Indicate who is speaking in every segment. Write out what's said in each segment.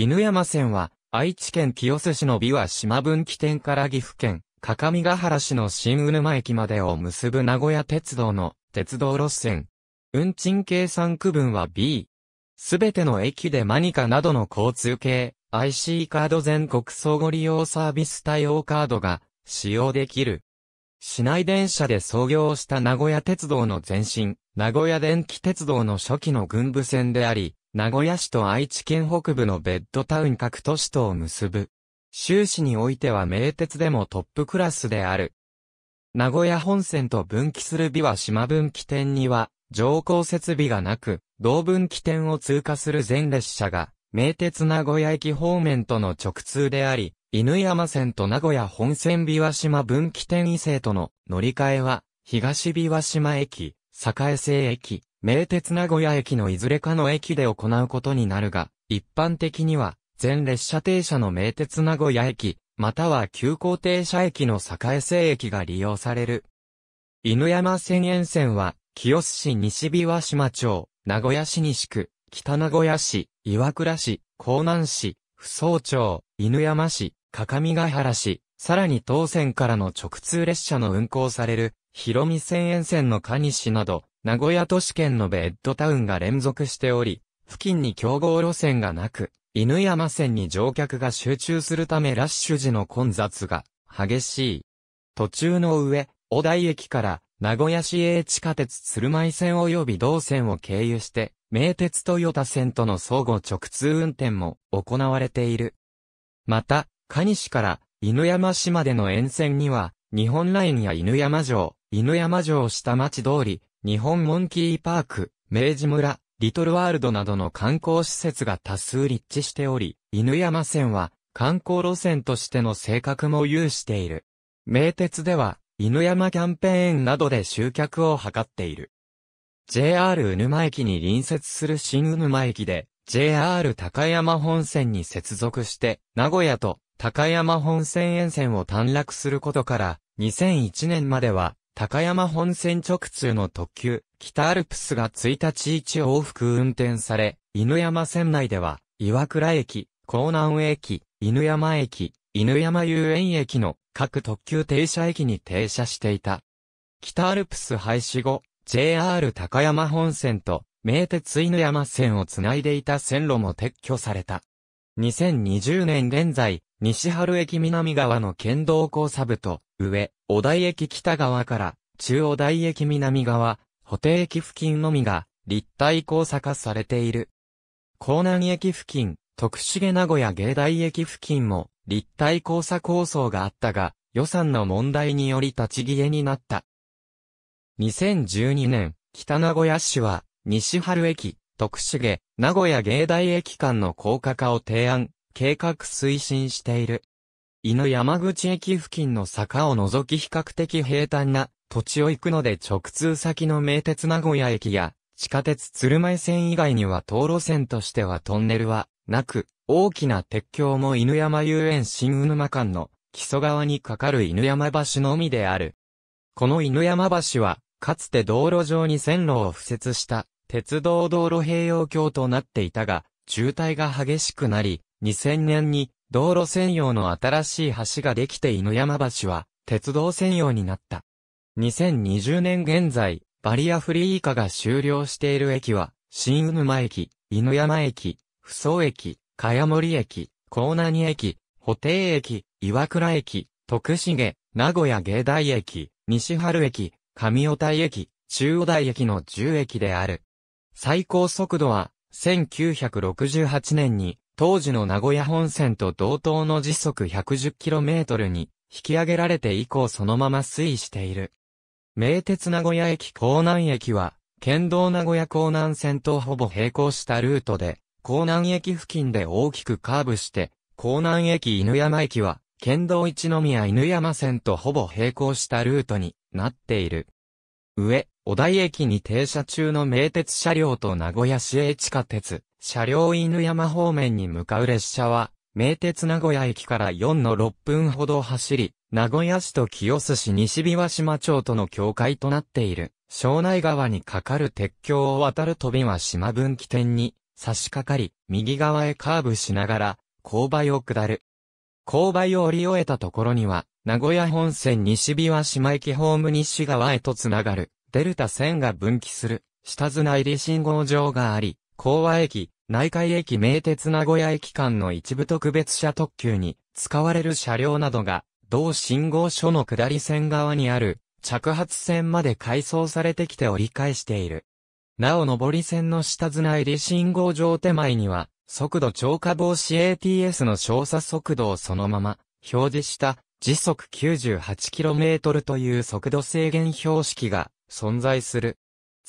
Speaker 1: 犬山線は、愛知県清瀬市の美和島分岐点から岐阜県、各務原市の新鵜沼駅までを結ぶ名古屋鉄道の鉄道路線。運賃計算区分は B。すべての駅でマニカなどの交通系 IC カード全国相互利用サービス対応カードが使用できる。市内電車で創業した名古屋鉄道の前身、名古屋電気鉄道の初期の軍部線であり、名古屋市と愛知県北部のベッドタウン各都市とを結ぶ。州市においては名鉄でもトップクラスである。名古屋本線と分岐する琵琶島分岐点には、乗降設備がなく、同分岐点を通過する全列車が、名鉄名古屋駅方面との直通であり、犬山線と名古屋本線琵琶島分岐点異性との乗り換えは、東琵琶島駅、栄瀬駅、名鉄名古屋駅のいずれかの駅で行うことになるが、一般的には、全列車停車の名鉄名古屋駅、または急行停車駅の栄生駅が利用される。犬山線沿線は、清須市西琵琶島町、名古屋市西区、北名古屋市、岩倉市、江南市、扶桑町、犬山市、各務原市、さらに当線からの直通列車の運行される、広見線沿線の蟹市など、名古屋都市圏のベッドタウンが連続しており、付近に競合路線がなく、犬山線に乗客が集中するためラッシュ時の混雑が激しい。途中の上、小台駅から名古屋市営地下鉄鶴舞線及び同線を経由して、名鉄豊田線との相互直通運転も行われている。また、蟹市から犬山市までの沿線には、日本ラインや犬山城、犬山城下町通り、日本モンキーパーク、明治村、リトルワールドなどの観光施設が多数立地しており、犬山線は観光路線としての性格も有している。名鉄では、犬山キャンペーンなどで集客を図っている。JR 沼駅に隣接する新沼駅で、JR 高山本線に接続して、名古屋と高山本線沿線を短絡することから、2001年までは、高山本線直通の特急、北アルプスが1日1往復運転され、犬山線内では、岩倉駅、江南駅、犬山駅、犬山遊園駅の各特急停車駅に停車していた。北アルプス廃止後、JR 高山本線と名鉄犬山線をつないでいた線路も撤去された。2020年現在、西春駅南側の県道交差部と上、お台駅北側から、中央台駅南側、補定駅付近のみが、立体交差化されている。江南駅付近、徳重名古屋芸大駅付近も、立体交差構想があったが、予算の問題により立ち消えになった。2012年、北名古屋市は、西春駅、徳重、名古屋芸大駅間の高架化を提案、計画推進している。犬山口駅付近の坂を除き比較的平坦な土地を行くので直通先の名鉄名古屋駅や地下鉄鶴舞線以外には道路線としてはトンネルはなく、大きな鉄橋も犬山遊園新宇沼間の木曽川に架かる犬山橋のみである。この犬山橋は、かつて道路上に線路を敷設した鉄道道路併用橋となっていたが、渋滞が激しくなり、2000年に道路専用の新しい橋ができて犬山橋は、鉄道専用になった。2020年現在、バリアフリー化が終了している駅は、新沼駅、犬山駅、扶桑駅、茅森駅、高波駅、補定駅、岩倉駅、徳重、名古屋芸大駅、西春駅、上尾台駅、中央台駅の10駅である。最高速度は、1968年に当時の名古屋本線と同等の時速 110km に引き上げられて以降そのまま推移している。名鉄名古屋駅港南駅は、県道名古屋港南線とほぼ並行したルートで、港南駅付近で大きくカーブして、港南駅犬山駅は、県道一宮犬山線とほぼ並行したルートになっている。上、小台駅に停車中の名鉄車両と名古屋市営地下鉄、車両犬山方面に向かう列車は、名鉄名古屋駅から4の6分ほど走り、名古屋市と清須市西琵琶島町との境界となっている、庄内川に架かる鉄橋を渡る飛びは島分岐点に差し掛かり、右側へカーブしながら、勾配を下る。勾配を降り終えたところには、名古屋本線西琵琶島駅ホーム西側へとつながる、デルタ線が分岐する、下綱入り信号場があり、港和駅、内海駅名鉄名古屋駅間の一部特別車特急に使われる車両などが、同信号所の下り線側にある着発線まで改装されてきて折り返している。なお上り線の下綱入り信号場手前には、速度超過防止 ATS の照射速度をそのまま表示した時速 98km という速度制限標識が存在する。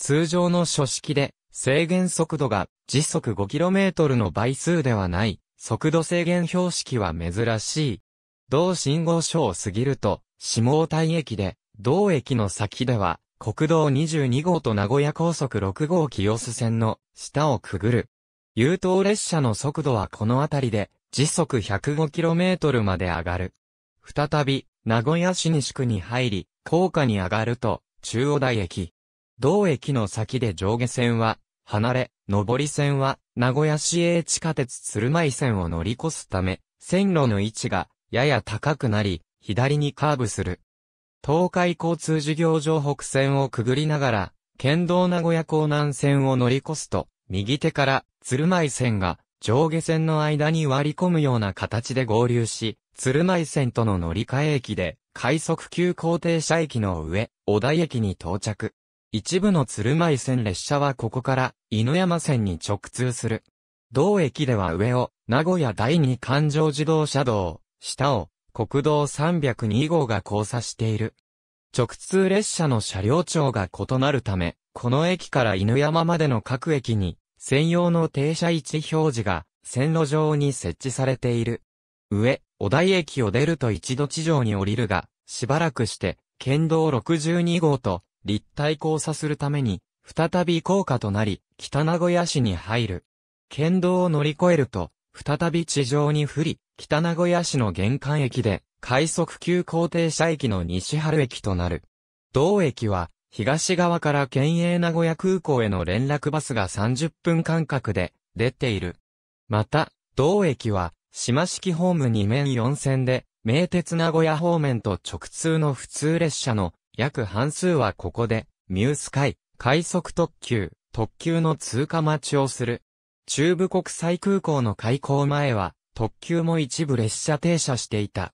Speaker 1: 通常の書式で、制限速度が時速 5km の倍数ではない、速度制限標識は珍しい。同信号所を過ぎると、下体駅で、同駅の先では、国道22号と名古屋高速6号清洲線の下をくぐる。優等列車の速度はこの辺りで時速 105km まで上がる。再び、名古屋市西区に入り、高架に上がると、中央大駅、同駅の先で上下線は、離れ、上り線は、名古屋市営地下鉄鶴舞線を乗り越すため、線路の位置が、やや高くなり、左にカーブする。東海交通事業場北線をくぐりながら、県道名古屋港南線を乗り越すと、右手から、鶴舞線が、上下線の間に割り込むような形で合流し、鶴舞線との乗り換え駅で、快速急行停車駅の上、小田駅に到着。一部の鶴舞線列車はここから犬山線に直通する。同駅では上を名古屋第二環状自動車道、下を国道302号が交差している。直通列車の車両長が異なるため、この駅から犬山までの各駅に専用の停車位置表示が線路上に設置されている。上、小台駅を出ると一度地上に降りるが、しばらくして、県道62号と立体交差するために、再び高架となり、北名古屋市に入る。県道を乗り越えると、再び地上に降り、北名古屋市の玄関駅で、快速急行停車駅の西春駅となる。同駅は、東側から県営名古屋空港への連絡バスが30分間隔で出ている。また、同駅は、島式ホーム2面4線で、名鉄名古屋方面と直通の普通列車の約半数はここで、ミュースイ、快速特急、特急の通過待ちをする。中部国際空港の開港前は、特急も一部列車停車していた。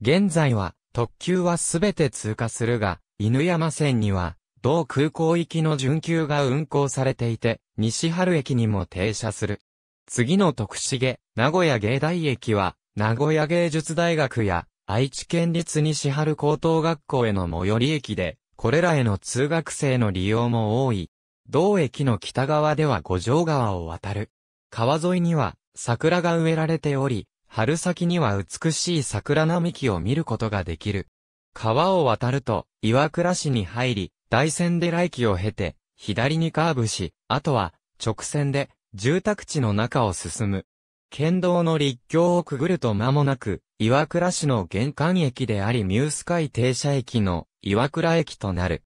Speaker 1: 現在は、特急はすべて通過するが、犬山線には、同空港行きの準急が運行されていて、西春駅にも停車する。次の徳重、名古屋芸大駅は、名古屋芸術大学や、愛知県立西春高等学校への最寄り駅で、これらへの通学生の利用も多い。同駅の北側では五条川を渡る。川沿いには桜が植えられており、春先には美しい桜並木を見ることができる。川を渡ると、岩倉市に入り、大仙寺駅を経て、左にカーブし、あとは、直線で、住宅地の中を進む。県道の立橋をくぐると間もなく、岩倉市の玄関駅でありミュースイ停車駅の岩倉駅となる。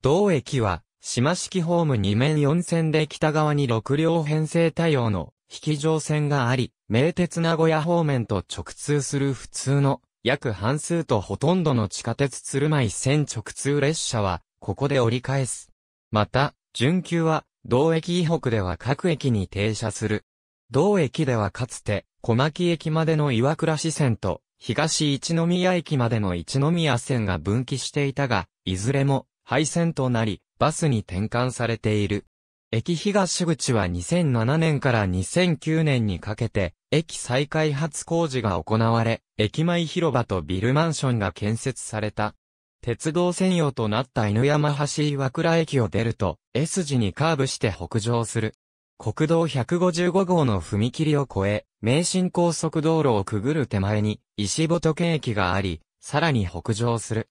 Speaker 1: 同駅は、島式ホーム2面4線で北側に6両編成対応の引き乗線があり、名鉄名古屋方面と直通する普通の約半数とほとんどの地下鉄鶴舞線直通列車は、ここで折り返す。また、準急は、同駅以北では各駅に停車する。同駅ではかつて、小牧駅までの岩倉支線と、東一宮駅までの一宮線が分岐していたが、いずれも廃線となり、バスに転換されている。駅東口は2007年から2009年にかけて、駅再開発工事が行われ、駅前広場とビルマンションが建設された。鉄道専用となった犬山橋岩倉駅を出ると、S 字にカーブして北上する。国道155号の踏切を越え、名神高速道路をくぐる手前に、石仏駅があり、さらに北上する。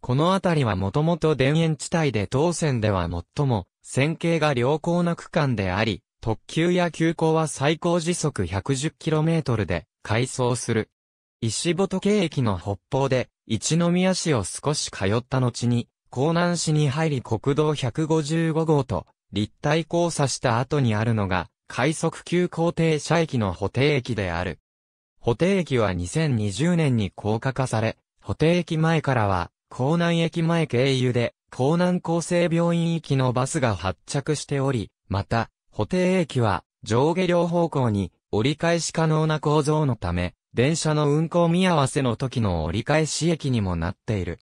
Speaker 1: この辺りはもともと田園地帯で当線では最も、線形が良好な区間であり、特急や急行は最高時速 110km で、改装する。石仏駅の北方で、一宮市を少し通った後に、江南市に入り国道155号と立体交差した後にあるのが、快速急行停車駅の補定駅である。補定駅は2020年に高架化され、補定駅前からは、江南駅前経由で、江南厚生病院行きのバスが発着しており、また、補定駅は、上下両方向に折り返し可能な構造のため、電車の運行見合わせの時の折り返し駅にもなっている。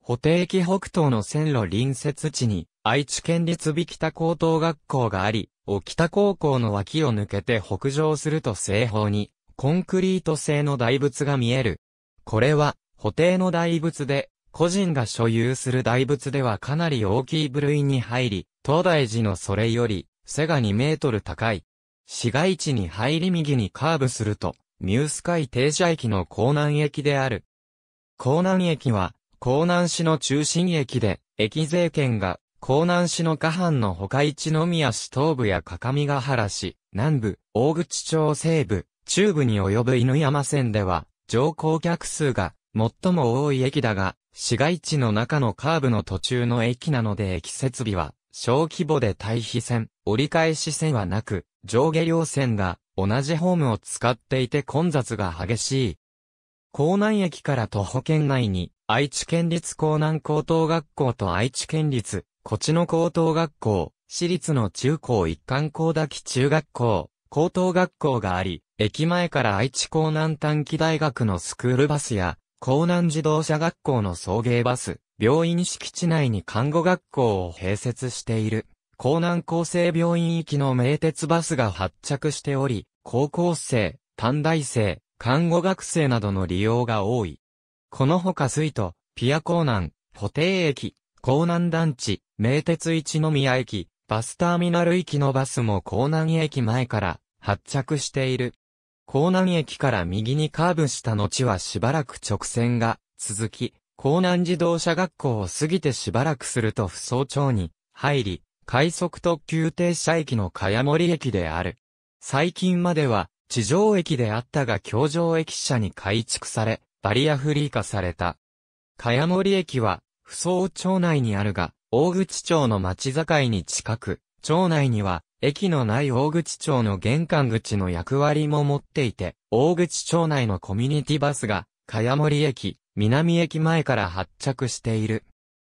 Speaker 1: 補定駅北東の線路隣接地に、愛知県立美北高等学校があり、沖田高校の脇を抜けて北上すると西方に、コンクリート製の大仏が見える。これは、補定の大仏で、個人が所有する大仏ではかなり大きい部類に入り、東大寺のそれより、背が2メートル高い。市街地に入り右にカーブすると、ニュース海停車駅の江南駅である。江南駅は、江南市の中心駅で、駅税券が江南市の下半の他市宮市東部や各務原市、南部、大口町西部、中部に及ぶ犬山線では、乗降客数が最も多い駅だが、市街地の中のカーブの途中の駅なので駅設備は、小規模で対比線、折り返し線はなく、上下両線が同じホームを使っていて混雑が激しい。江南駅から徒歩圏内に、愛知県立江南高等学校と愛知県立こちの高等学校、私立の中高一貫校だ滝中学校、高等学校があり、駅前から愛知港南短期大学のスクールバスや、港南自動車学校の送迎バス、病院敷地内に看護学校を併設している。港南厚生病院行きの名鉄バスが発着しており、高校生、短大生、看護学生などの利用が多い。このほか水都、ピア港南、固定駅、港南団地、名鉄一宮駅、バスターミナル駅のバスも港南駅前から発着している。港南駅から右にカーブした後はしばらく直線が続き、港南自動車学校を過ぎてしばらくすると不早町に入り、快速特急停車駅の茅森駅である。最近までは地上駅であったが京上駅舎に改築され、バリアフリー化された。茅森駅は不相町内にあるが、大口町の町境に近く、町内には、駅のない大口町の玄関口の役割も持っていて、大口町内のコミュニティバスが、茅森駅、南駅前から発着している。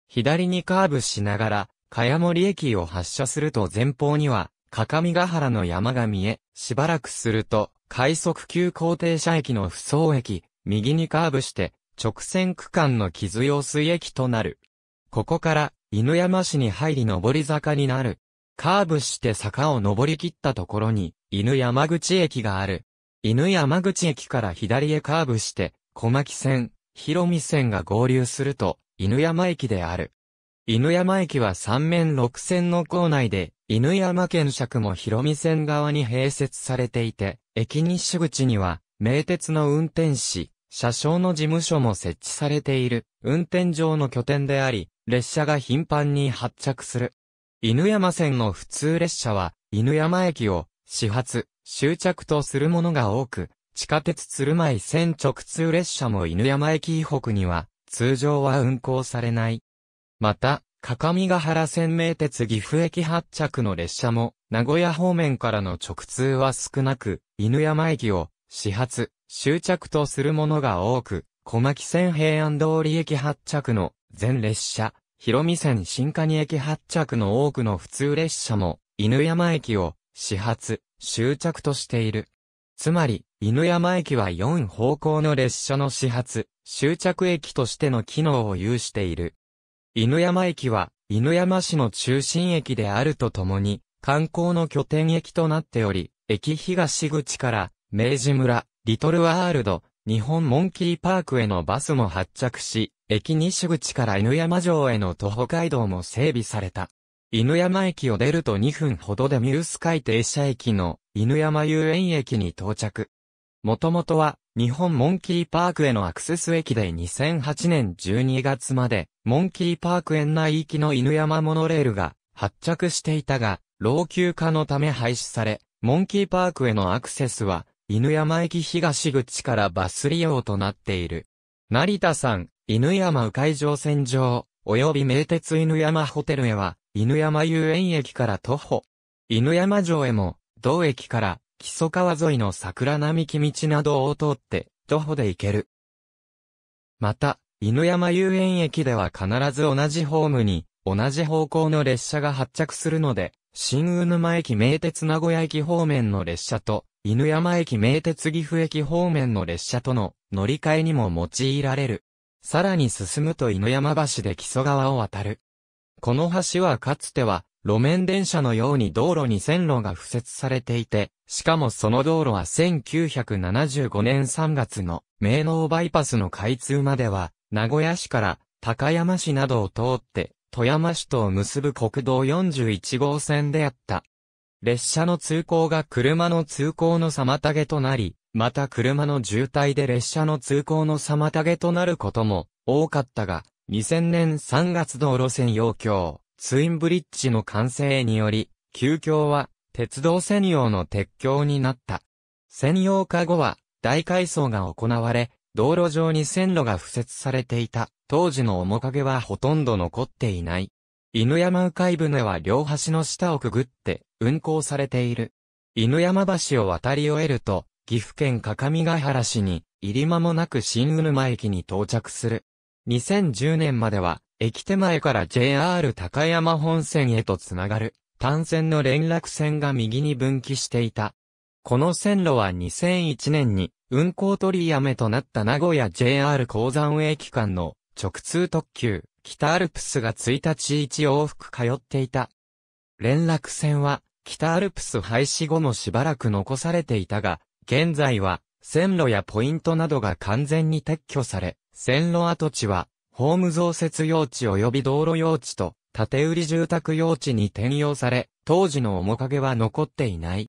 Speaker 1: 左にカーブしながら、茅森駅を発車すると前方には、かかみが原の山が見え、しばらくすると、快速急行停車駅の不走駅、右にカーブして、直線区間の木津用水駅となる。ここから、犬山市に入り上り坂になる。カーブして坂を上り切ったところに、犬山口駅がある。犬山口駅から左へカーブして、小牧線、広見線が合流すると、犬山駅である。犬山駅は三面六線の構内で、犬山県尺も広見線側に併設されていて、駅西口には、名鉄の運転士、車掌の事務所も設置されている、運転場の拠点であり、列車が頻繁に発着する。犬山線の普通列車は、犬山駅を、始発、終着とするものが多く、地下鉄鶴舞線直通列車も犬山駅以北には、通常は運行されない。また、各ヶ原線名鉄岐阜駅発着の列車も、名古屋方面からの直通は少なく、犬山駅を、始発、終着とするものが多く、小牧線平安通り駅発着の全列車、広見線新蟹駅発着の多くの普通列車も、犬山駅を始発、終着としている。つまり、犬山駅は4方向の列車の始発、終着駅としての機能を有している。犬山駅は、犬山市の中心駅であるとともに、観光の拠点駅となっており、駅東口から、明治村、リトルワールド、日本モンキーパークへのバスも発着し、駅西口から犬山城への徒歩街道も整備された。犬山駅を出ると2分ほどでミュース海停車駅の犬山遊園駅に到着。もともとは日本モンキーパークへのアクセス駅で2008年12月までモンキーパーク園内行きの犬山モノレールが発着していたが老朽化のため廃止され、モンキーパークへのアクセスは犬山駅東口からバス利用となっている。成田山、犬山迂海上船場、及び名鉄犬山ホテルへは、犬山遊園駅から徒歩。犬山城へも、同駅から、木曽川沿いの桜並木道などを通って、徒歩で行ける。また、犬山遊園駅では必ず同じホームに、同じ方向の列車が発着するので、新鵜沼駅名鉄名古屋駅方面の列車と、犬山駅名鉄岐阜駅方面の列車との乗り換えにも用いられる。さらに進むと犬山橋で木曽川を渡る。この橋はかつては路面電車のように道路に線路が付設されていて、しかもその道路は1975年3月の名能バイパスの開通までは、名古屋市から高山市などを通って、富山市とを結ぶ国道41号線であった。列車の通行が車の通行の妨げとなり、また車の渋滞で列車の通行の妨げとなることも多かったが、2000年3月道路線要橋、ツインブリッジの完成により、旧橋は鉄道専用の鉄橋になった。専用化後は大改装が行われ、道路上に線路が付設されていた。当時の面影はほとんど残っていない。犬山鵜飼船は両端の下をくぐって、運行されている。犬山橋を渡り終えると、岐阜県各務原市に、入り間もなく新鵜沼駅に到着する。2010年までは、駅手前から JR 高山本線へとつながる、単線の連絡線が右に分岐していた。この線路は2001年に、運行取りやめとなった名古屋 JR 鉱山駅間の直通特急、北アルプスが1日1往復通っていた。連絡船は、北アルプス廃止後もしばらく残されていたが、現在は、線路やポイントなどが完全に撤去され、線路跡地は、ホーム増設用地及び道路用地と、建売住宅用地に転用され、当時の面影は残っていない。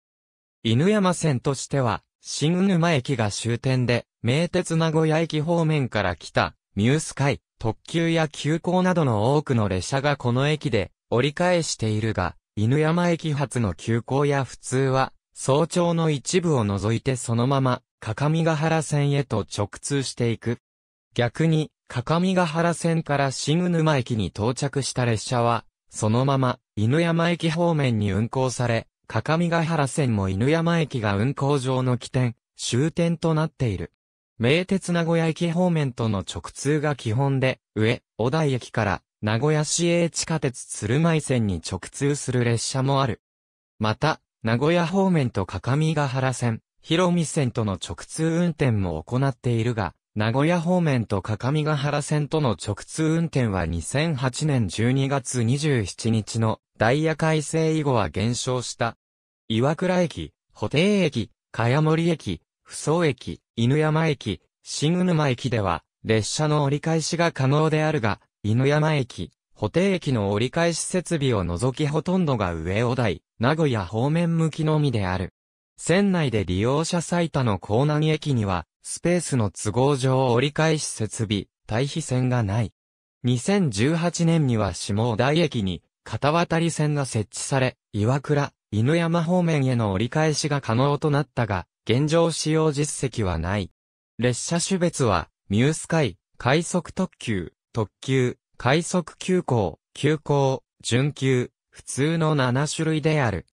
Speaker 1: 犬山線としては、新沼駅が終点で、名鉄名古屋駅方面から来た、ミュースイ、特急や急行などの多くの列車がこの駅で折り返しているが、犬山駅発の急行や普通は、早朝の一部を除いてそのまま、各務原線へと直通していく。逆に、各務原線から新沼駅に到着した列車は、そのまま、犬山駅方面に運行され、各務原線も犬山駅が運行上の起点、終点となっている。名鉄名古屋駅方面との直通が基本で、上、小田駅から名古屋市営地下鉄鶴舞線に直通する列車もある。また、名古屋方面と各務原線、広見線との直通運転も行っているが、名古屋方面と各務原線との直通運転は2008年12月27日のダイヤ改正以後は減少した。岩倉駅、保定駅、茅森駅、草駅、犬山駅、新沼駅では、列車の折り返しが可能であるが、犬山駅、補定駅の折り返し設備を除きほとんどが上尾台、名古屋方面向きのみである。線内で利用者最多の江南駅には、スペースの都合上折り返し設備、対比線がない。2018年には下尾台駅に、片渡り線が設置され、岩倉、犬山方面への折り返しが可能となったが、現状使用実績はない。列車種別は、ミュースカイ、快速特急、特急、快速急行、急行、準急、普通の7種類である。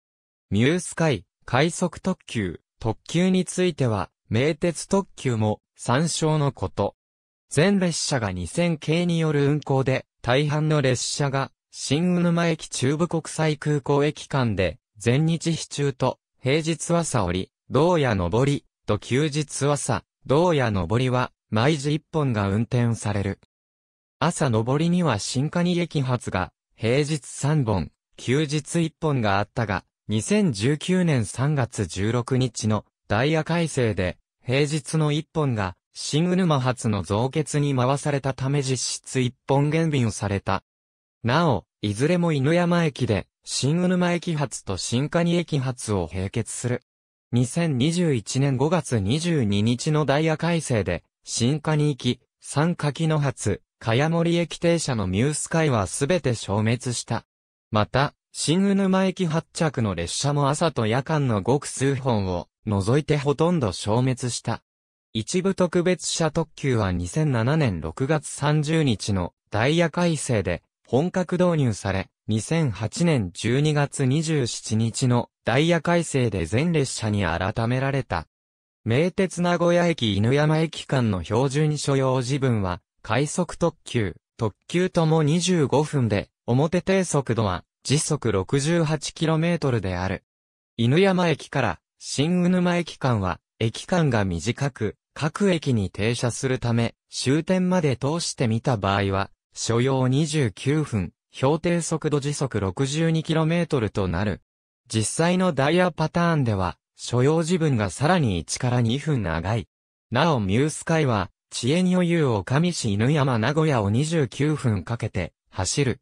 Speaker 1: ミュースカイ、快速特急、特急については、名鉄特急も参照のこと。全列車が2000系による運行で、大半の列車が、新宇沼駅中部国際空港駅間で、全日非中と、平日は朝り、道や上り、と休日朝、道や上りは、毎時一本が運転される。朝上りには新蟹駅発が、平日三本、休日一本があったが、2019年3月16日のダイヤ改正で、平日の一本が、新沼発の増結に回されたため実質一本減便された。なお、いずれも犬山駅で、新沼駅発と新蟹駅発を並結する。2021年5月22日のダイヤ改正で、新化に行き、三柿の発、茅森駅停車のミュース会はすべて消滅した。また、新沼駅発着の列車も朝と夜間のごく数本を除いてほとんど消滅した。一部特別車特急は2007年6月30日のダイヤ改正で本格導入され、2008年12月27日のダイヤ改正で全列車に改められた。名鉄名古屋駅犬山駅間の標準所要時分は、快速特急、特急とも25分で、表低速度は時速 68km である。犬山駅から新鵜沼駅間は、駅間が短く、各駅に停車するため、終点まで通してみた場合は、所要29分、標定速度時速 62km となる。実際のダイヤパターンでは、所要時分がさらに1から2分長い。なおミュースカイは、知恵に余裕を加味し犬山名古屋を29分かけて、走る。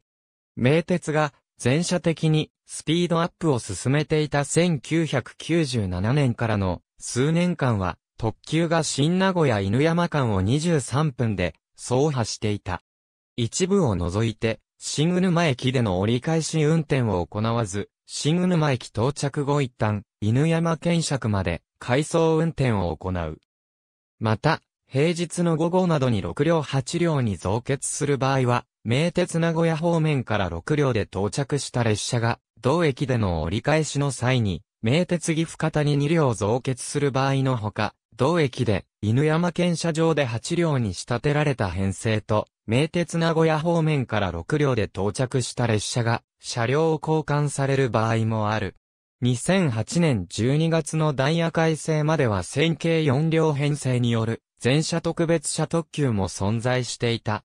Speaker 1: 名鉄が、全社的に、スピードアップを進めていた1997年からの、数年間は、特急が新名古屋犬山間を23分で、走破していた。一部を除いて、新沼駅での折り返し運転を行わず、新沼駅到着後一旦、犬山県尺まで、回送運転を行う。また、平日の午後などに6両8両に増結する場合は、名鉄名古屋方面から6両で到着した列車が、同駅での折り返しの際に、名鉄岐阜方に2両増結する場合のほか、同駅で、犬山県車場で8両に仕立てられた編成と、名鉄名古屋方面から6両で到着した列車が車両を交換される場合もある。2008年12月のダイヤ改正までは線形4両編成による全車特別車特急も存在していた。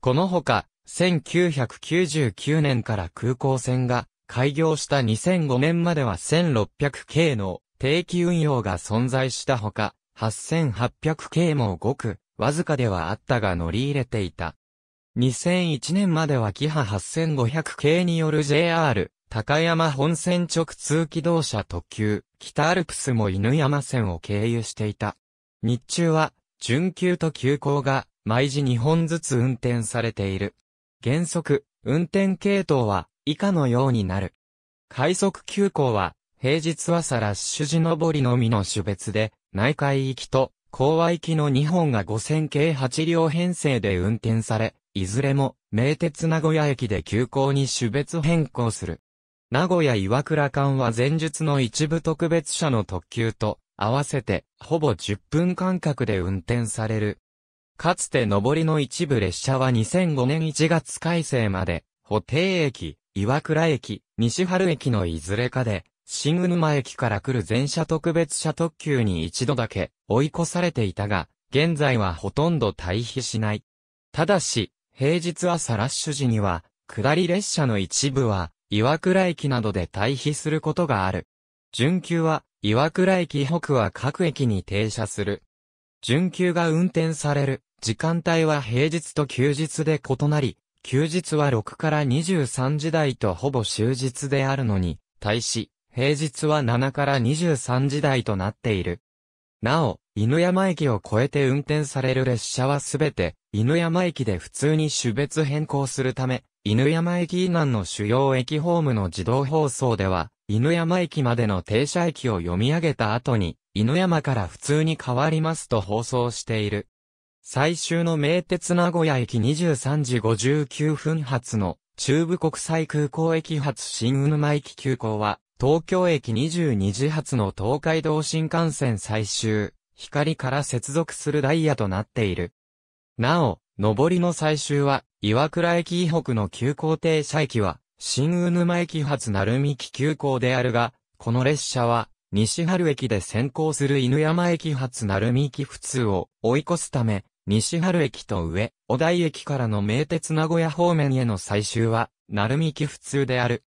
Speaker 1: このほか、1999年から空港線が開業した2005年までは1600系の定期運用が存在したほか、8800系も5区、わずかではあったが乗り入れていた。2001年まではキハ8500系による JR、高山本線直通機動車特急、北アルプスも犬山線を経由していた。日中は、準急と急行が、毎時2本ずつ運転されている。原則、運転系統は、以下のようになる。快速急行は、平日朝ラッシュ時上りのみの種別で、内海行きと高和行きの2本が5000系8両編成で運転され、いずれも、名鉄名古屋駅で急行に種別変更する。名古屋岩倉間は前述の一部特別車の特急と、合わせて、ほぼ10分間隔で運転される。かつて上りの一部列車は2005年1月改正まで、補定駅、岩倉駅、西春駅のいずれかで、新沼駅から来る全車特別車特急に一度だけ、追い越されていたが、現在はほとんど退避しない。ただし、平日朝ラッシュ時には、下り列車の一部は、岩倉駅などで退避することがある。準急は、岩倉駅北は各駅に停車する。準急が運転される時間帯は平日と休日で異なり、休日は6から23時台とほぼ終日であるのに、対し、平日は7から23時台となっている。なお、犬山駅を越えて運転される列車はすべて、犬山駅で普通に種別変更するため、犬山駅以南の主要駅ホームの自動放送では、犬山駅までの停車駅を読み上げた後に、犬山から普通に変わりますと放送している。最終の名鉄名古屋駅23時59分発の中部国際空港駅発新沼駅急行は、東京駅22時発の東海道新幹線最終、光から接続するダイヤとなっている。なお、上りの最終は、岩倉駅以北の急行停車駅は、新宇沼駅発鳴海き急行であるが、この列車は、西春駅で先行する犬山駅発鳴海き。普通を追い越すため、西春駅と上、小台駅からの名鉄名古屋方面への最終は、鳴海き普通である。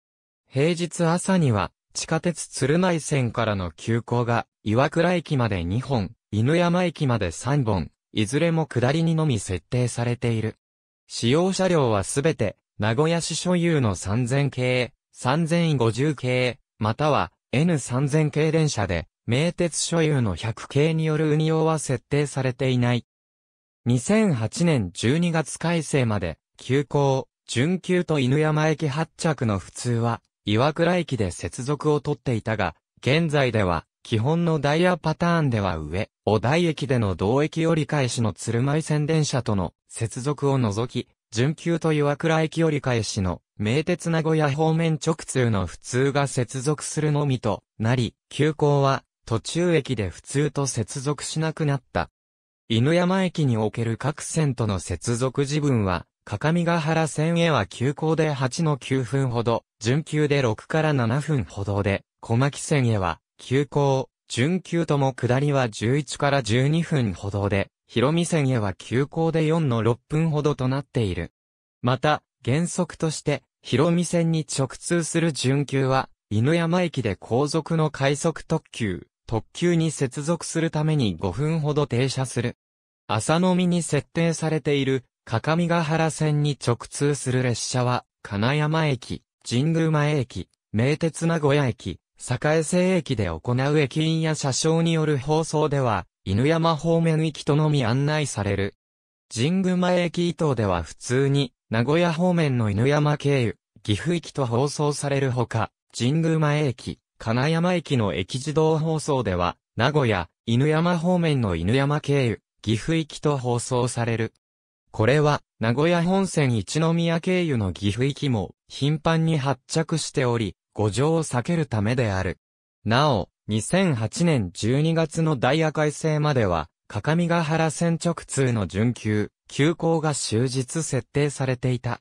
Speaker 1: 平日朝には、地下鉄鶴内線からの急行が、岩倉駅まで2本、犬山駅まで3本、いずれも下りにのみ設定されている。使用車両はすべて、名古屋市所有の3000系、3050系、または N3000 系電車で、名鉄所有の100系による運用は設定されていない。2008年12月改正まで、急行、準急と犬山駅発着の普通は、岩倉駅で接続を取っていたが、現在では、基本のダイヤパターンでは上、小台駅での同駅折り返しの鶴舞線電車との接続を除き、準急と岩倉駅折り返しの名鉄名古屋方面直通の普通が接続するのみとなり、急行は途中駅で普通と接続しなくなった。犬山駅における各線との接続時分は、各務原線へは急行で8の9分ほど、準急で6から7分ほどで、小牧線へは、急行、準急とも下りは11から12分ほどで、広見線へは急行で4の6分ほどとなっている。また、原則として、広見線に直通する準急は、犬山駅で後続の快速特急、特急に接続するために5分ほど停車する。朝飲みに設定されている各務原線に直通する列車は、金山駅、神宮前駅、名鉄名古屋駅、栄西駅で行う駅員や車掌による放送では、犬山方面行きとのみ案内される。神宮前駅以東では普通に、名古屋方面の犬山経由、岐阜行きと放送されるほか、神宮前駅、金山駅の駅自動放送では、名古屋、犬山方面の犬山経由、岐阜行きと放送される。これは、名古屋本線一宮経由の岐阜行きも、頻繁に発着しており、五条を避けるためである。なお、2008年12月のダイヤ改正までは、各務原線直通の準急、急行が終日設定されていた。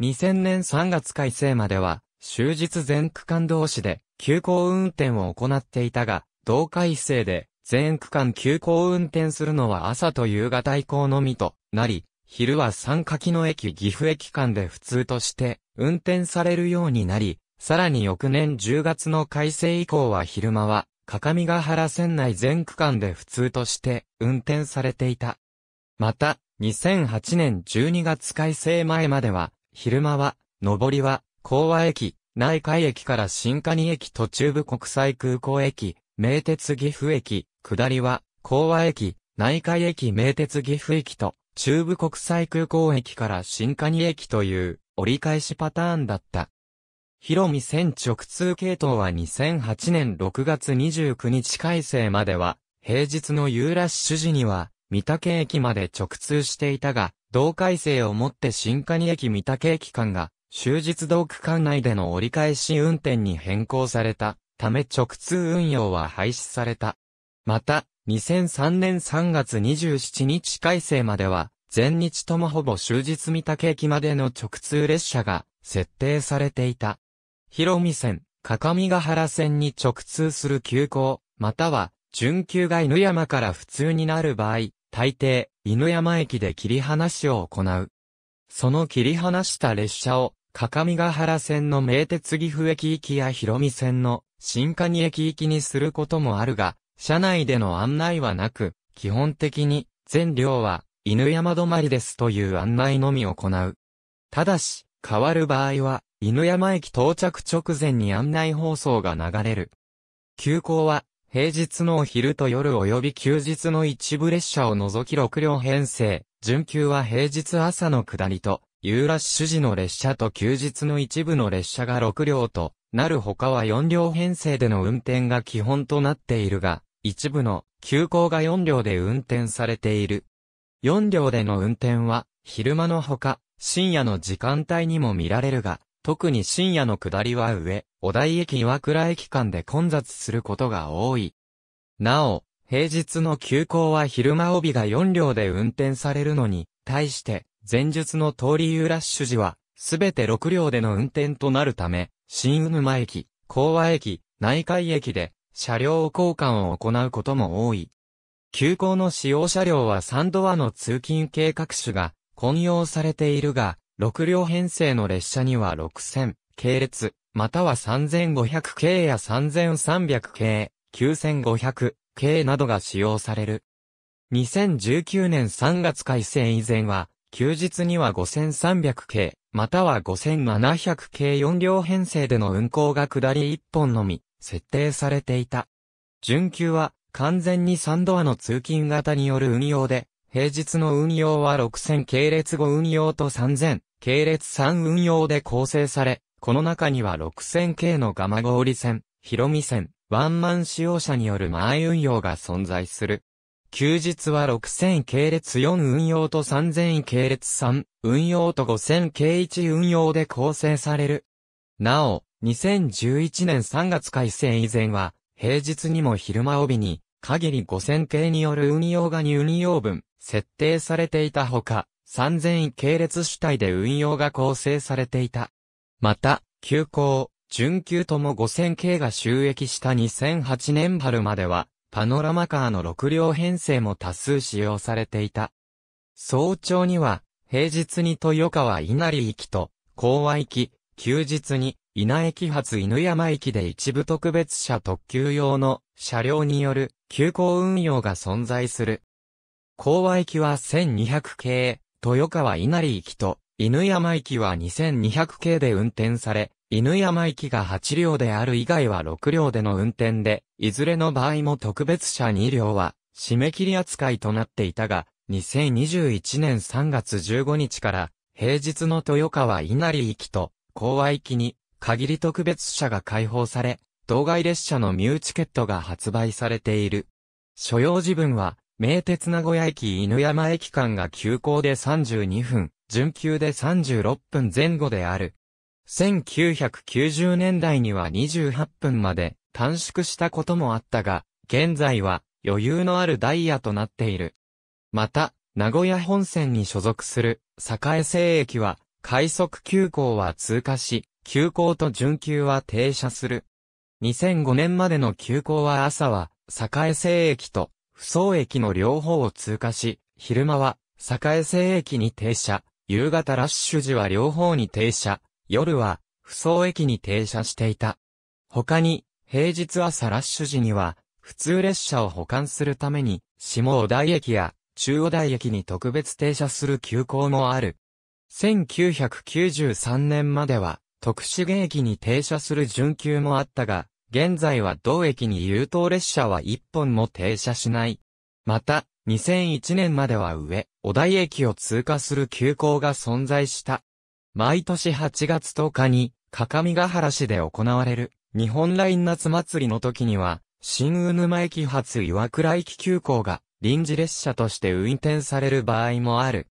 Speaker 1: 2000年3月改正までは、終日全区間同士で、急行運転を行っていたが、同改正で、全区間急行運転するのは朝と夕方以降のみとなり、昼は三柿の駅岐阜駅間で普通として運転されるようになり、さらに翌年10月の改正以降は昼間は、各務原線内全区間で普通として運転されていた。また、2008年12月改正前までは、昼間は、上りは、甲和駅、内海駅から新蟹駅途中部国際空港駅、名鉄岐阜駅、下りは、甲和駅、内海駅名鉄岐阜駅と、中部国際空港駅から新蟹駅という折り返しパターンだった。広見線直通系統は2008年6月29日改正までは、平日の夕ラッシュ時には、三宅駅まで直通していたが、同改正をもって新蟹駅三宅駅間が、終日同区間内での折り返し運転に変更されたため直通運用は廃止された。また、2003年3月27日改正までは、全日ともほぼ終日三宅駅までの直通列車が設定されていた。広見線、各務原線に直通する急行、または、準急が犬山から普通になる場合、大抵、犬山駅で切り離しを行う。その切り離した列車を、各務原線の名鉄岐阜駅行きや広見線の新蟹駅行きにすることもあるが、車内での案内はなく、基本的に、全寮は、犬山止まりですという案内のみ行う。ただし、変わる場合は、犬山駅到着直前に案内放送が流れる。急行は、平日のお昼と夜及び休日の一部列車を除き6両編成、準急は平日朝の下りと、ユーラッシュ時の列車と休日の一部の列車が6両となる他は4両編成での運転が基本となっているが、一部の急行が4両で運転されている。4両での運転は、昼間のほか、深夜の時間帯にも見られるが、特に深夜の下りは上、小台駅岩倉駅間で混雑することが多い。なお、平日の急行は昼間帯が4両で運転されるのに、対して、前述の通りユーラッシュ時は、すべて6両での運転となるため、新沼駅、甲和駅、内海駅で、車両交換を行うことも多い。急行の使用車両は3ドアの通勤計画種が混用されているが、6両編成の列車には6000系列、または3500系や3300系、9500系などが使用される。2019年3月改正以前は、休日には5300系、または5700系4両編成での運行が下り1本のみ、設定されていた。準急は完全に3ドアの通勤型による運用で、平日の運用は6000系列5運用と3000系列3運用で構成され、この中には6000系のガマゴーリ線、ヒロミ線、ワンマン使用者による前運用が存在する。休日は6000系列4運用と3000系列3運用と5000系1運用で構成される。なお、2011年3月改正以前は、平日にも昼間帯に、限り5000系による運用が入運用分、設定されていたほか、3000位系列主体で運用が構成されていた。また、休校、準急とも5000系が収益した2008年春までは、パノラマカーの6両編成も多数使用されていた。早朝には、平日に豊川稲荷行きと、高和行き、休日に稲駅発犬山駅で一部特別車特急用の車両による急行運用が存在する。高和駅は1200系、豊川稲荷駅と犬山駅は2200系で運転され、犬山駅が8両である以外は6両での運転で、いずれの場合も特別車2両は締め切り扱いとなっていたが、2021年3月15日から平日の豊川稲荷駅と高和駅に限り特別車が開放され、当該列車のミューチケットが発売されている。所要時分は、名鉄名古屋駅犬山駅間が急行で32分、準急で36分前後である。1990年代には28分まで短縮したこともあったが、現在は余裕のあるダイヤとなっている。また、名古屋本線に所属する栄西駅は快速急行は通過し、急行と準急は停車する。2005年までの急行は朝は、栄西駅と、不走駅の両方を通過し、昼間は、栄西駅に停車、夕方ラッシュ時は両方に停車、夜は、不走駅に停車していた。他に、平日朝ラッシュ時には、普通列車を保管するために、下小台駅や中央台駅に特別停車する急行もある。1993年までは、特殊芸駅に停車する準急もあったが、現在は同駅に優等列車は一本も停車しない。また、2001年までは上、小井駅を通過する急行が存在した。毎年8月10日に、各務原市で行われる、日本ライン夏祭りの時には、新宇沼駅発岩倉駅急行が臨時列車として運転される場合もある。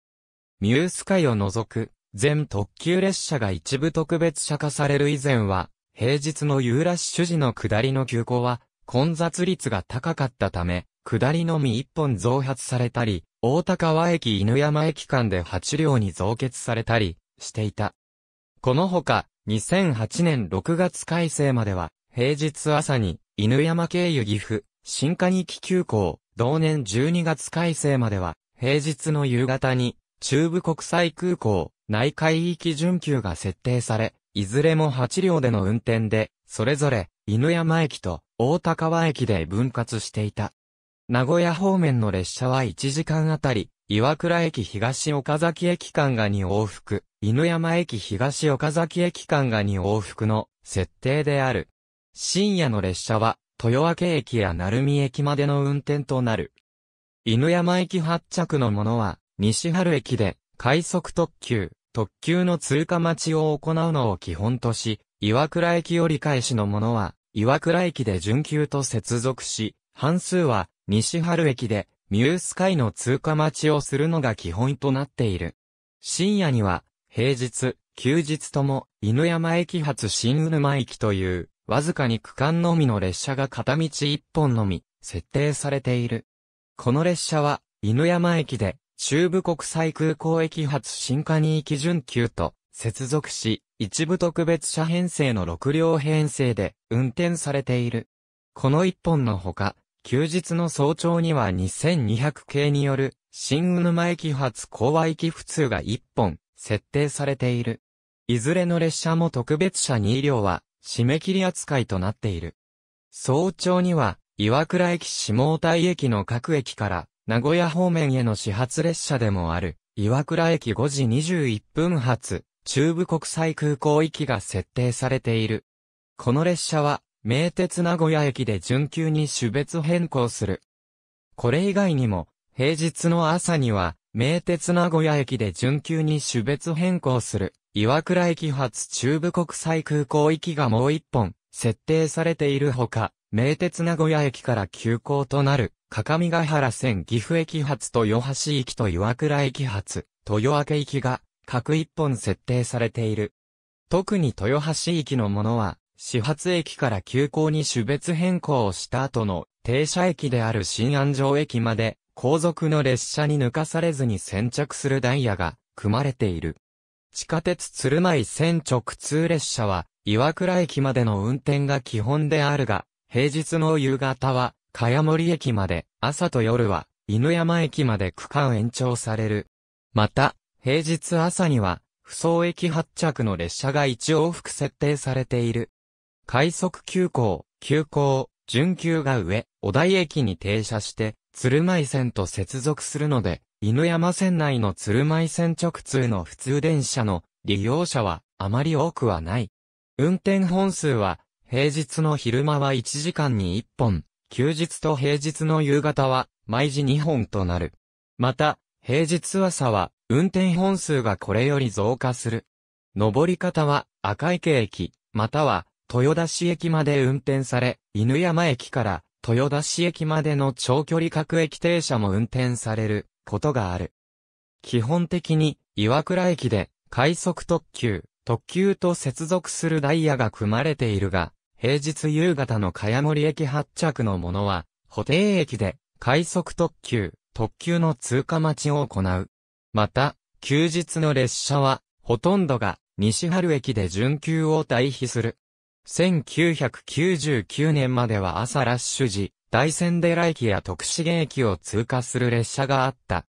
Speaker 1: ミュース海を除く全特急列車が一部特別車化される以前は、平日のユーラッシュ時の下りの急行は、混雑率が高かったため、下りのみ1本増発されたり、大高和駅犬山駅間で8両に増結されたり、していた。このほか、2008年6月改正までは、平日朝に、犬山経由岐阜、新加日記急行、同年12月改正までは、平日の夕方に、中部国際空港、内海域準急が設定され、いずれも8両での運転で、それぞれ、犬山駅と大高輪駅で分割していた。名古屋方面の列車は1時間あたり、岩倉駅東岡崎駅間が2往復、犬山駅東岡崎駅間が2往復の設定である。深夜の列車は、豊明駅や鳴海駅までの運転となる。犬山駅発着のものは、西春駅で、快速特急、特急の通過待ちを行うのを基本とし、岩倉駅折り返しのものは、岩倉駅で準急と接続し、半数は、西春駅で、ミュースカイの通過待ちをするのが基本となっている。深夜には、平日、休日とも、犬山駅発新う沼駅という、わずかに区間のみの列車が片道1本のみ、設定されている。この列車は、犬山駅で、中部国際空港駅発新加に基準級と接続し、一部特別車編成の6両編成で運転されている。この1本のほか、休日の早朝には2200系による新宇沼駅発高和駅普通が1本設定されている。いずれの列車も特別車2両は締め切り扱いとなっている。早朝には岩倉駅下大駅の各駅から名古屋方面への始発列車でもある、岩倉駅5時21分発、中部国際空港行きが設定されている。この列車は、名鉄名古屋駅で準急に種別変更する。これ以外にも、平日の朝には、名鉄名古屋駅で準急に種別変更する、岩倉駅発中部国際空港行きがもう一本、設定されているほか、名鉄名古屋駅から急行となる、各務原線岐阜駅発と豊橋駅と岩倉駅発、豊明駅が、各一本設定されている。特に豊橋駅のものは、始発駅から急行に種別変更をした後の停車駅である新安城駅まで、後続の列車に抜かされずに先着するダイヤが組まれている。地下鉄鶴舞線直通列車は、岩倉駅までの運転が基本であるが、平日の夕方は、茅森駅まで、朝と夜は、犬山駅まで区間延長される。また、平日朝には、不走駅発着の列車が一往復設定されている。快速急行、急行、準急が上、小台駅に停車して、鶴舞線と接続するので、犬山線内の鶴舞線直通の普通電車の利用者はあまり多くはない。運転本数は平日の昼間は1時間に1本、休日と平日の夕方は毎時2本となる。また、平日朝は運転本数がこれより増加する。登り方は赤池駅、または豊田市駅まで運転され、犬山駅から豊田市駅までの長距離各駅停車も運転されることがある。基本的に岩倉駅で快速特急、特急と接続するダイヤが組まれているが、平日夕方の茅森駅発着のものは、補定駅で、快速特急、特急の通過待ちを行う。また、休日の列車は、ほとんどが、西春駅で準急を退避する。1999年までは朝ラッシュ時、大仙寺駅や徳重駅を通過する列車があった。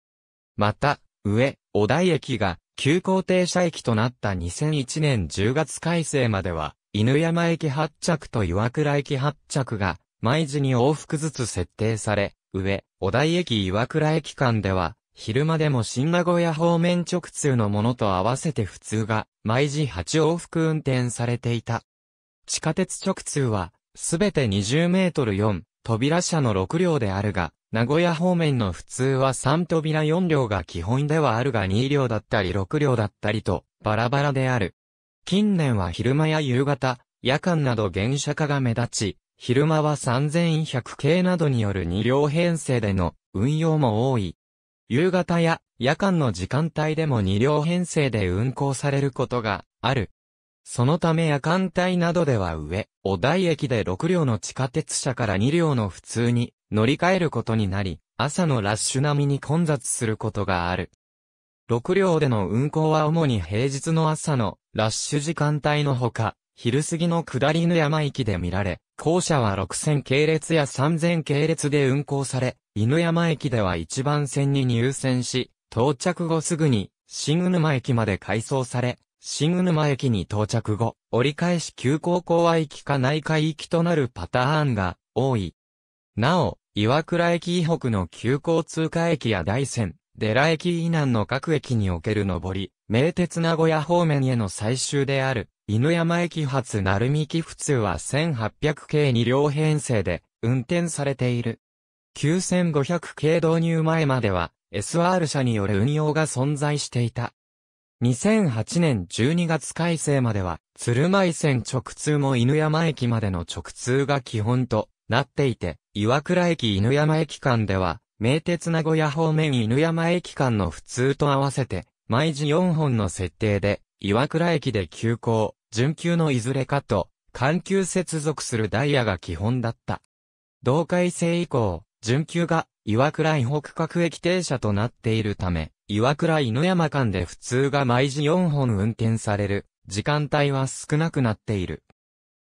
Speaker 1: また、上、小台駅が、急行停車駅となった2001年10月改正までは、犬山駅発着と岩倉駅発着が、毎時に往復ずつ設定され、上、小台駅岩倉駅間では、昼間でも新名古屋方面直通のものと合わせて普通が、毎時8往復運転されていた。地下鉄直通は、すべて20メートル4、扉車の6両であるが、名古屋方面の普通は3扉4両が基本ではあるが2両だったり6両だったりと、バラバラである。近年は昼間や夕方、夜間など原車化が目立ち、昼間は3100系などによる2両編成での運用も多い。夕方や夜間の時間帯でも2両編成で運行されることがある。そのため夜間帯などでは上、小台駅で6両の地下鉄車から2両の普通に乗り換えることになり、朝のラッシュ並みに混雑することがある。6両での運行は主に平日の朝のラッシュ時間帯のほか、昼過ぎの下り犬山駅で見られ、校舎は6000系列や3000系列で運行され、犬山駅では1番線に入線し、到着後すぐに、新沼駅まで改装され、新沼駅に到着後、折り返し急行港は行きか内海行きとなるパターンが多い。なお、岩倉駅以北の急行通過駅や大線、デラ駅以南の各駅における上り、名鉄名古屋方面への最終である、犬山駅発鳴海駅普通は1800系2両編成で運転されている。9500系導入前までは SR 社による運用が存在していた。2008年12月改正までは、鶴舞線直通も犬山駅までの直通が基本となっていて、岩倉駅犬山駅間では、名鉄名古屋方面犬山駅間の普通と合わせて、毎時4本の設定で、岩倉駅で急行、準急のいずれかと、緩急接続するダイヤが基本だった。同改正以降、準急が岩倉井北各駅停車となっているため、岩倉犬山間で普通が毎時4本運転される、時間帯は少なくなっている。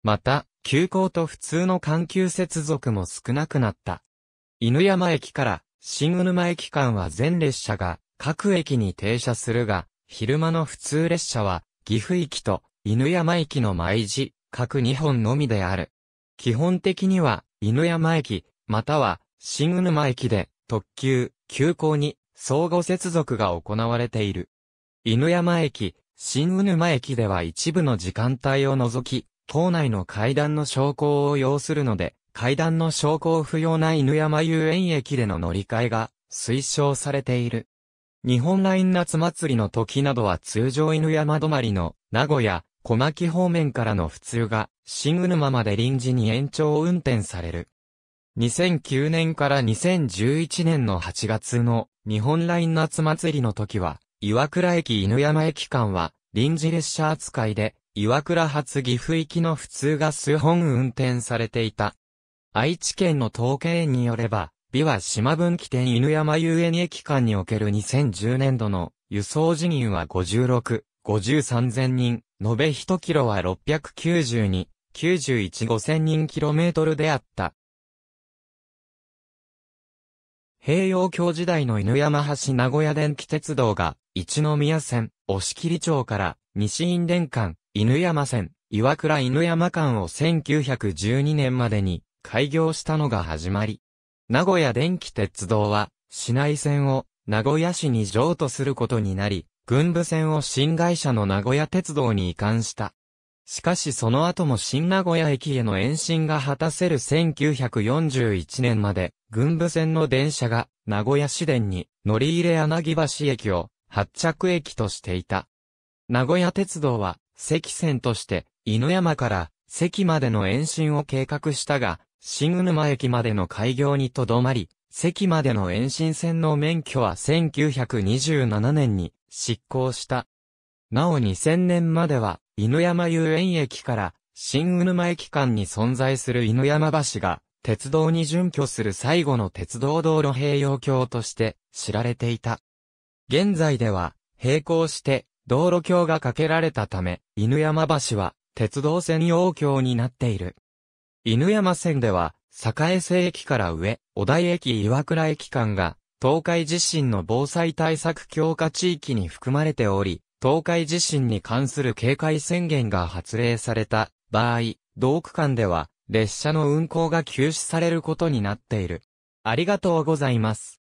Speaker 1: また、急行と普通の緩急接続も少なくなった。犬山駅から新沼駅間は全列車が各駅に停車するが、昼間の普通列車は岐阜駅と犬山駅の毎時、各2本のみである。基本的には犬山駅、または新沼駅で特急、急行に相互接続が行われている。犬山駅、新沼駅では一部の時間帯を除き、島内の階段の昇降を要するので、階段の昇降不要な犬山遊園駅での乗り換えが推奨されている。日本ライン夏祭りの時などは通常犬山止まりの名古屋、小牧方面からの普通が新沼まで臨時に延長運転される。2009年から2011年の8月の日本ライン夏祭りの時は、岩倉駅犬山駅間は臨時列車扱いで、岩倉発岐阜行きの普通が数本運転されていた。愛知県の統計によれば、美は島分岐点犬山遊園駅間における2010年度の輸送人員は56、53000人、延べ1キロは692、915000人キロメートルであった。平洋橋時代の犬山橋名古屋電気鉄道が、一宮線、押切町から西院電間、犬山線、岩倉犬山間を1912年までに開業したのが始まり。名古屋電気鉄道は、市内線を名古屋市に譲渡することになり、軍部線を新会社の名古屋鉄道に移管した。しかしその後も新名古屋駅への延伸が果たせる1941年まで、軍部線の電車が名古屋市電に乗り入れ柳橋駅を発着駅としていた。名古屋鉄道は、関線として、犬山から関までの延伸を計画したが、新沼駅までの開業にとどまり、関までの延伸線の免許は1927年に執行した。なお2000年までは、犬山遊園駅から新沼駅間に存在する犬山橋が、鉄道に準拠する最後の鉄道道路併用橋として知られていた。現在では、並行して道路橋が架けられたため、犬山橋は鉄道専用橋になっている。犬山線では、栄瀬駅から上、小台駅岩倉駅間が、東海地震の防災対策強化地域に含まれており、東海地震に関する警戒宣言が発令された場合、同区間では列車の運行が休止されることになっている。ありがとうございます。